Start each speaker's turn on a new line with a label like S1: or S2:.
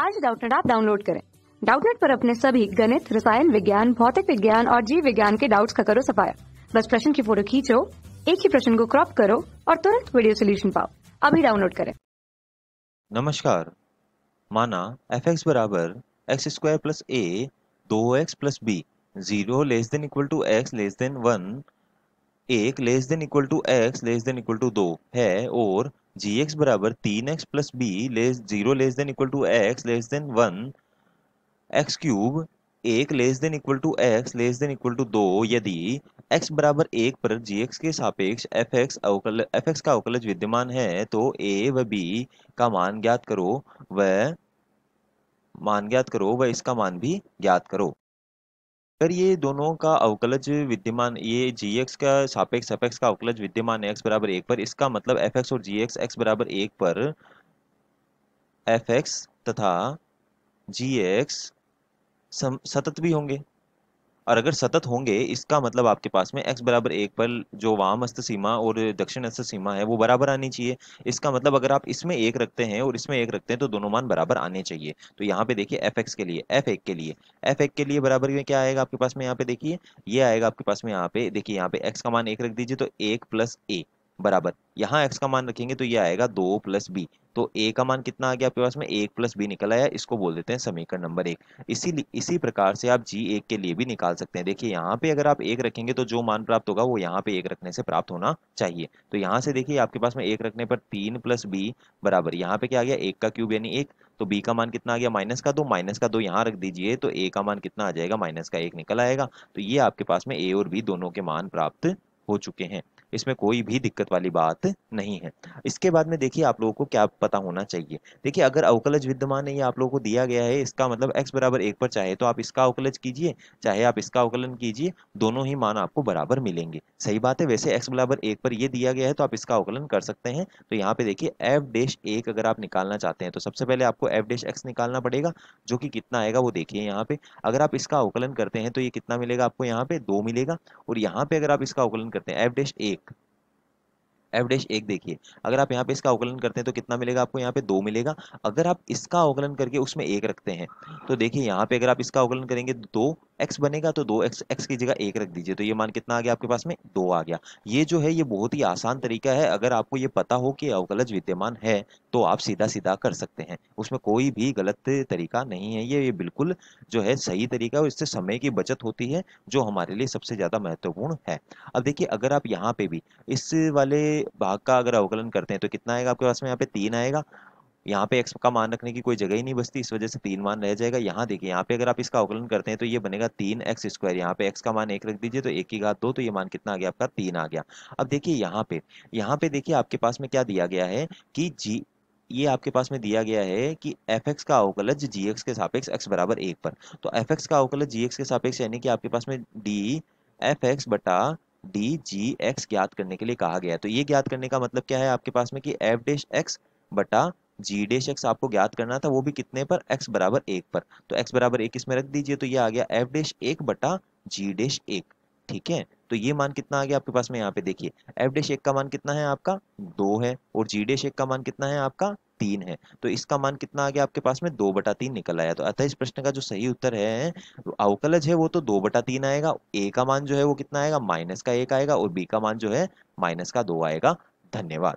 S1: आज डाउटनेट आप डाउनलोड करें डाउटनेट पर अपने सभी गणित रसायन विज्ञान भौतिक विज्ञान और जीव विज्ञान के डाउट्स का करो सफाया बस प्रश्न की फोटो खींचो एक ही प्रश्न को क्रॉप करो और तुरंत वीडियो सोल्यूशन पाओ अभी डाउनलोड करें नमस्कार माना एफ एक्स बराबर एक्स स्क्वायर प्लस ए दो x plus b zero less than equal to x less than one एक less than equal to x less than equal to दो है और जी एक्स बराबर तीन x plus b less zero less than equal to x less than one x cube एक less than equal to x less than equal to दो यदि x बराबर एक पर जी एक्स के सापेक्ष एफ एक्स अवकल एफ एक्स का अवकलज विद्यमान है तो ए व बी का मान ज्ञात करो व मान ज्ञात करो व इसका मान भी ज्ञात करो अगर ये दोनों का अवकलज विद्यमान ये जी एक्स का सापेक्ष एपेक्स का अवकलज विद्यमान है एक्स बराबर एक पर इसका मतलब एफ एक्स और जी एक्स एक्स बराबर एक पर एफ एक्स तथा जी एक्स सतत भी होंगे और अगर सतत होंगे इसका मतलब आपके पास में एक्स बराबर एक पर जो वाम हस्त सीमा और दक्षिण हस्त सीमा है वो बराबर आनी चाहिए इसका मतलब अगर आप इसमें एक रखते हैं और इसमें एक रखते हैं तो दोनों मान बराबर आने चाहिए तो यहाँ पे देखिए एफ के लिए एफ के लिए एफ के लिए बराबर में क्या आएगा आपके पास में यहाँ पे देखिए ये आएगा आपके पास में यहाँ पे देखिए यहाँ पे एक्स का मान एक रख दीजिए तो एक प्लस ए बराबर यहाँ एक्स का मान रखेंगे तो ये आएगा दो प्लस बी तो ए का मान कितना आ गया आपके पास में एक प्लस बी निकल आया इसको बोल देते हैं समीकरण नंबर एक इसी इसी प्रकार से आप जी एक के लिए भी निकाल सकते हैं देखिए यहाँ पे अगर आप एक रखेंगे तो जो मान प्राप्त होगा वो यहाँ पे एक रखने से प्राप्त होना चाहिए तो यहाँ से देखिए आपके पास में एक रखने पर तीन प्लस बी बराबर यहाँ पे क्या आ गया एक का क्यूब यानी एक तो बी का मान कितना आ गया माइनस का दो माइनस का दो यहाँ रख दीजिए तो ए का मान कितना आ जाएगा माइनस का एक निकल आएगा तो ये आपके पास में ए और बी दोनों के मान प्राप्त हो चुके हैं इसमें कोई भी दिक्कत वाली बात नहीं है इसके बाद में देखिए आप लोगों को क्या पता होना चाहिए देखिए अगर अवकलज विद्यमान है ये आप लोगों को दिया गया है इसका मतलब एक्स बराबर एक पर चाहे तो आप इसका अवकलज कीजिए चाहे आप इसका अवकलन कीजिए दोनों ही मान आपको बराबर मिलेंगे सही बात है वैसे एक्स बराबर एक पर यह दिया गया है तो आप इसका अवकलन कर सकते हैं तो यहाँ पे देखिए एफ डेश एक अगर आप निकालना चाहते हैं तो सबसे पहले आपको एफ डेश एक्स निकालना पड़ेगा जो कि कितना आएगा वो देखिए यहाँ पे अगर आप इसका अवकलन करते हैं तो ये कितना मिलेगा आपको यहाँ पे दो मिलेगा और यहाँ पे अगर आप इसका अवकलन करते हैं एफ डेश एक एफ डैश एक देखिए अगर आप यहाँ पे इसका अवकलन करते हैं तो कितना मिलेगा आपको यहाँ पे दो मिलेगा अगर आप इसका अवकलन करके उसमें एक रखते हैं तो देखिए यहाँ पे अगर आप इसका अवकलन करेंगे दो एक्स बनेगा तो दो एक्स एक्स की जगह एक रख दीजिए तो ये मान कितना आ गया आपके पास में दो आ गया ये जो है ये बहुत ही आसान तरीका है अगर आपको ये पता हो कि अवकलज विद्यमान है तो आप सीधा सीधा कर सकते हैं उसमें कोई भी गलत तरीका नहीं है ये ये बिल्कुल जो है सही तरीका और इससे समय की बचत होती है जो हमारे लिए सबसे ज़्यादा महत्वपूर्ण है अब देखिए अगर आप यहाँ पे भी इस वाले भाग का अगर अवकलन करते हैं तो कितना आएगा आपके पास में यहाँ पे तीन आएगा यहाँ पे एक्स का मान रखने की कोई जगह ही नहीं बचती इस वजह से तीन मान रह जाएगा यहाँ देखिए यहाँ पे अगर आप इसका अवकलन करते हैं तो ये बनेगा तीन एक्स स्क्वायर यहाँ पे एक्स का मान एक रख दीजिए तो एक की घात दो तो ये मान कितना आ गया आपका तीन आ गया अब देखिए यहाँ पे यहाँ पे देखिए आपके पास में क्या दिया गया है कि जी ये आपके पास में दिया गया है कि एफ एक्स का अवकलज जी एक्स के सापेक्ष एक्स बराबर एक पर तो एफ एक्स का अवकलज जी एक्स के सापेक्ष यानी कि आपके पास में डी एफ एक्स बटा डी जी एक्स ज्ञात करने के लिए कहा गया है तो ये ज्ञात करने का मतलब क्या है आपके पास में कि एफ डेश एक्स बटा जी डेश एक्स आपको ज्ञात करना था वो भी कितने पर एक्स बराबर एक पर तो एक्स बराबर एक इसमें रख दीजिए तो ये आ गया एफ डेश एक बटा जी डेश एक ठीक है तो ये मान कितना आ गया आपके पास में यहाँ पे देखिए एफ डेश एक का मान कितना है आपका दो है और जी डे एक का मान कितना है आपका तीन है तो इसका मान कितना आ गया आपके पास में दो बटा तीन निकल आया तो अतः इस प्रश्न का जो सही उत्तर है अवकलज है वो तो दो बटा तीन आएगा ए का मान जो है वो कितना आएगा माइनस का एक आएगा और बी का मान जो है माइनस का दो आएगा धन्यवाद